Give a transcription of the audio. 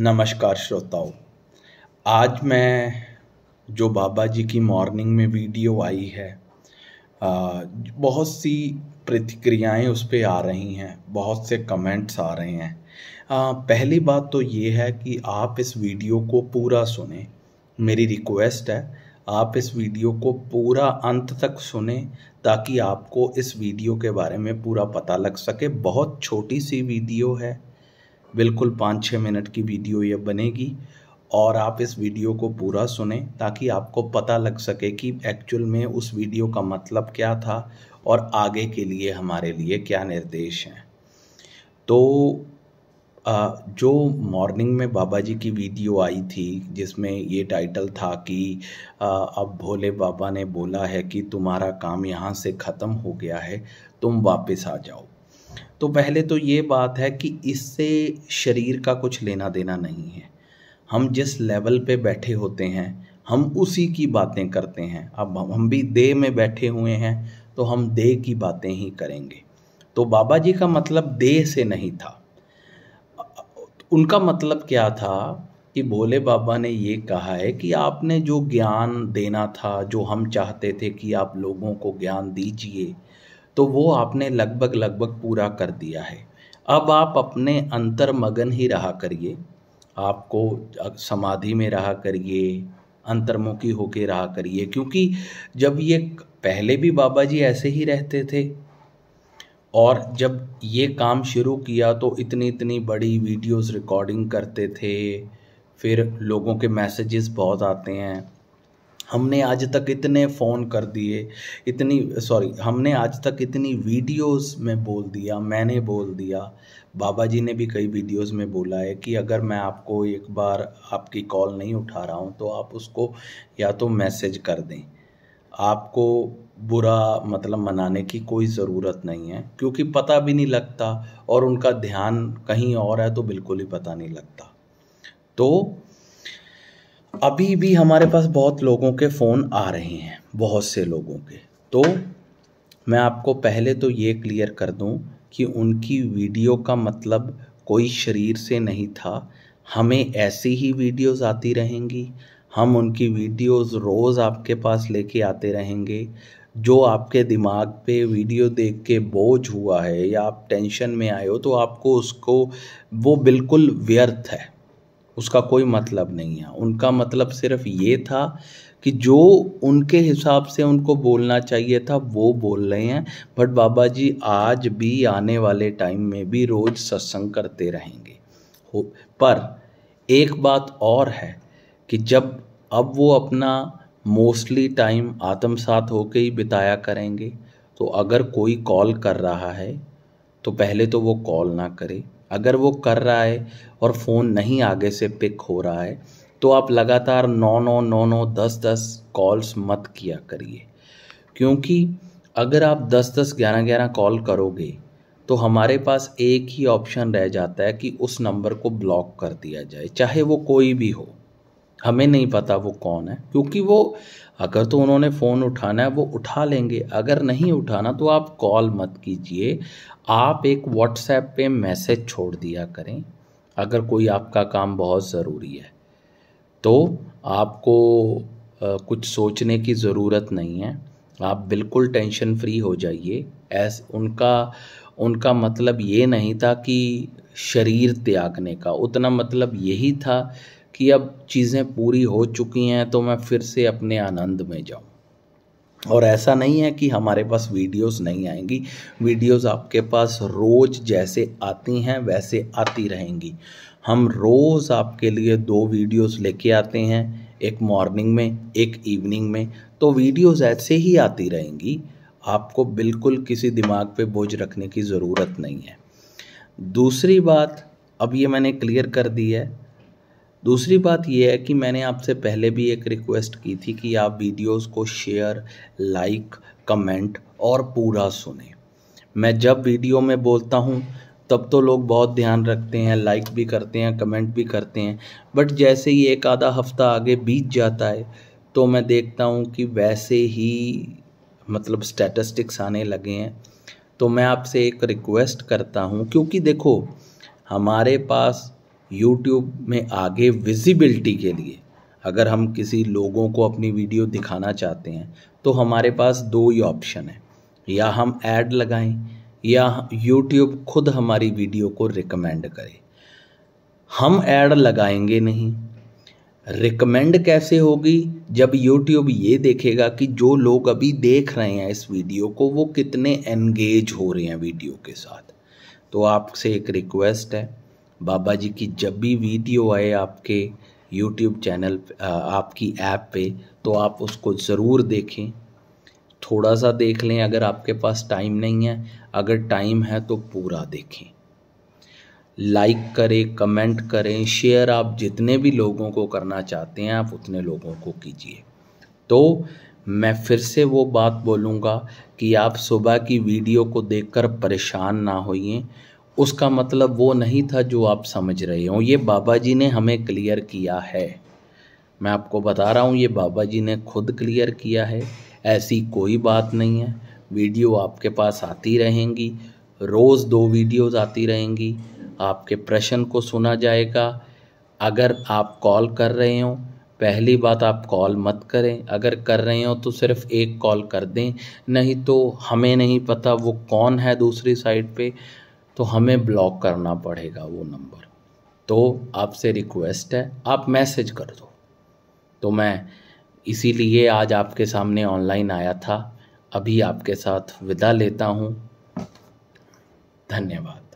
नमस्कार श्रोताओं आज मैं जो बाबा जी की मॉर्निंग में वीडियो आई है बहुत सी प्रतिक्रियाएं उस पर आ रही हैं बहुत से कमेंट्स आ रहे हैं आ, पहली बात तो ये है कि आप इस वीडियो को पूरा सुने मेरी रिक्वेस्ट है आप इस वीडियो को पूरा अंत तक सुने ताकि आपको इस वीडियो के बारे में पूरा पता लग सके बहुत छोटी सी वीडियो है बिल्कुल पाँच छः मिनट की वीडियो ये बनेगी और आप इस वीडियो को पूरा सुने ताकि आपको पता लग सके कि एक्चुअल में उस वीडियो का मतलब क्या था और आगे के लिए हमारे लिए क्या निर्देश हैं तो जो मॉर्निंग में बाबा जी की वीडियो आई थी जिसमें ये टाइटल था कि अब भोले बाबा ने बोला है कि तुम्हारा काम यहाँ से ख़त्म हो गया है तुम वापस आ जाओ तो पहले तो ये बात है कि इससे शरीर का कुछ लेना देना नहीं है हम जिस लेवल पे बैठे होते हैं हम उसी की बातें करते हैं अब हम भी देह में बैठे हुए हैं तो हम देह की बातें ही करेंगे तो बाबा जी का मतलब देह से नहीं था उनका मतलब क्या था कि भोले बाबा ने ये कहा है कि आपने जो ज्ञान देना था जो हम चाहते थे कि आप लोगों को ज्ञान दीजिए तो वो आपने लगभग लगभग पूरा कर दिया है अब आप अपने अंतर्मगन ही रहा करिए आपको समाधि में रहा करिए अंतर्मुखी होके रहा करिए क्योंकि जब ये पहले भी बाबा जी ऐसे ही रहते थे और जब ये काम शुरू किया तो इतनी इतनी बड़ी वीडियोस रिकॉर्डिंग करते थे फिर लोगों के मैसेजेस बहुत आते हैं हमने आज तक इतने फ़ोन कर दिए इतनी सॉरी हमने आज तक इतनी वीडियोस में बोल दिया मैंने बोल दिया बाबा जी ने भी कई वीडियोस में बोला है कि अगर मैं आपको एक बार आपकी कॉल नहीं उठा रहा हूँ तो आप उसको या तो मैसेज कर दें आपको बुरा मतलब मनाने की कोई ज़रूरत नहीं है क्योंकि पता भी नहीं लगता और उनका ध्यान कहीं और है तो बिल्कुल ही पता नहीं लगता तो अभी भी हमारे पास बहुत लोगों के फ़ोन आ रहे हैं बहुत से लोगों के तो मैं आपको पहले तो ये क्लियर कर दूं कि उनकी वीडियो का मतलब कोई शरीर से नहीं था हमें ऐसी ही वीडियोस आती रहेंगी हम उनकी वीडियोस रोज़ आपके पास लेके आते रहेंगे जो आपके दिमाग पे वीडियो देख के बोझ हुआ है या आप टेंशन में आए हो तो आपको उसको वो बिल्कुल व्यर्थ है उसका कोई मतलब नहीं है उनका मतलब सिर्फ ये था कि जो उनके हिसाब से उनको बोलना चाहिए था वो बोल रहे हैं बट बाबा जी आज भी आने वाले टाइम में भी रोज़ सत्संग करते रहेंगे हो पर एक बात और है कि जब अब वो अपना मोस्टली टाइम आत्मसात होके ही बिताया करेंगे तो अगर कोई कॉल कर रहा है तो पहले तो वो कॉल ना करे अगर वो कर रहा है और फ़ोन नहीं आगे से पिक हो रहा है तो आप लगातार नौ नौ नौ नौ दस दस कॉल्स मत किया करिए क्योंकि अगर आप दस दस ग्यारह ग्यारह कॉल करोगे तो हमारे पास एक ही ऑप्शन रह जाता है कि उस नंबर को ब्लॉक कर दिया जाए चाहे वो कोई भी हो हमें नहीं पता वो कौन है क्योंकि वो अगर तो उन्होंने फ़ोन उठाना है वो उठा लेंगे अगर नहीं उठाना तो आप कॉल मत कीजिए आप एक व्हाट्सएप पे मैसेज छोड़ दिया करें अगर कोई आपका काम बहुत ज़रूरी है तो आपको आ, कुछ सोचने की ज़रूरत नहीं है आप बिल्कुल टेंशन फ्री हो जाइए ऐस उनका उनका मतलब ये नहीं था कि शरीर त्यागने का उतना मतलब यही था कि अब चीज़ें पूरी हो चुकी हैं तो मैं फिर से अपने आनंद में जाऊँ और ऐसा नहीं है कि हमारे पास वीडियोस नहीं आएंगी वीडियोस आपके पास रोज़ जैसे आती हैं वैसे आती रहेंगी हम रोज़ आपके लिए दो वीडियोस लेके आते हैं एक मॉर्निंग में एक इवनिंग में तो वीडियोस ऐसे ही आती रहेंगी आपको बिल्कुल किसी दिमाग पे बोझ रखने की ज़रूरत नहीं है दूसरी बात अब ये मैंने क्लियर कर दी है दूसरी बात यह है कि मैंने आपसे पहले भी एक रिक्वेस्ट की थी कि आप वीडियोस को शेयर लाइक कमेंट और पूरा सुने मैं जब वीडियो में बोलता हूँ तब तो लोग बहुत ध्यान रखते हैं लाइक भी करते हैं कमेंट भी करते हैं बट जैसे ही एक आधा हफ्ता आगे बीत जाता है तो मैं देखता हूँ कि वैसे ही मतलब स्टैटिस्टिक्स आने लगे हैं तो मैं आपसे एक रिक्वेस्ट करता हूँ क्योंकि देखो हमारे पास यूट्यूब में आगे विजिबिलिटी के लिए अगर हम किसी लोगों को अपनी वीडियो दिखाना चाहते हैं तो हमारे पास दो ही ऑप्शन है या हम ऐड लगाएं या यूट्यूब खुद हमारी वीडियो को रिकमेंड करे हम ऐड लगाएंगे नहीं रिकमेंड कैसे होगी जब यूट्यूब ये देखेगा कि जो लोग अभी देख रहे हैं इस वीडियो को वो कितने एंगेज हो रहे हैं वीडियो के साथ तो आपसे एक रिक्वेस्ट है बाबा जी की जब भी वीडियो आए आपके यूट्यूब चैनल आपकी ऐप पे तो आप उसको ज़रूर देखें थोड़ा सा देख लें अगर आपके पास टाइम नहीं है अगर टाइम है तो पूरा देखें लाइक करें कमेंट करें शेयर आप जितने भी लोगों को करना चाहते हैं आप उतने लोगों को कीजिए तो मैं फिर से वो बात बोलूँगा कि आप सुबह की वीडियो को देखकर परेशान ना होइए उसका मतलब वो नहीं था जो आप समझ रहे हो ये बाबा जी ने हमें क्लियर किया है मैं आपको बता रहा हूँ ये बाबा जी ने खुद क्लियर किया है ऐसी कोई बात नहीं है वीडियो आपके पास आती रहेंगी रोज़ दो वीडियोस आती रहेंगी आपके प्रश्न को सुना जाएगा अगर आप कॉल कर रहे हो पहली बात आप कॉल मत करें अगर कर रहे हो तो सिर्फ एक कॉल कर दें नहीं तो हमें नहीं पता वो कौन है दूसरी साइड पे तो हमें ब्लॉक करना पड़ेगा वो नंबर तो आपसे रिक्वेस्ट है आप मैसेज कर दो तो मैं इसीलिए आज आपके सामने ऑनलाइन आया था अभी आपके साथ विदा लेता हूँ धन्यवाद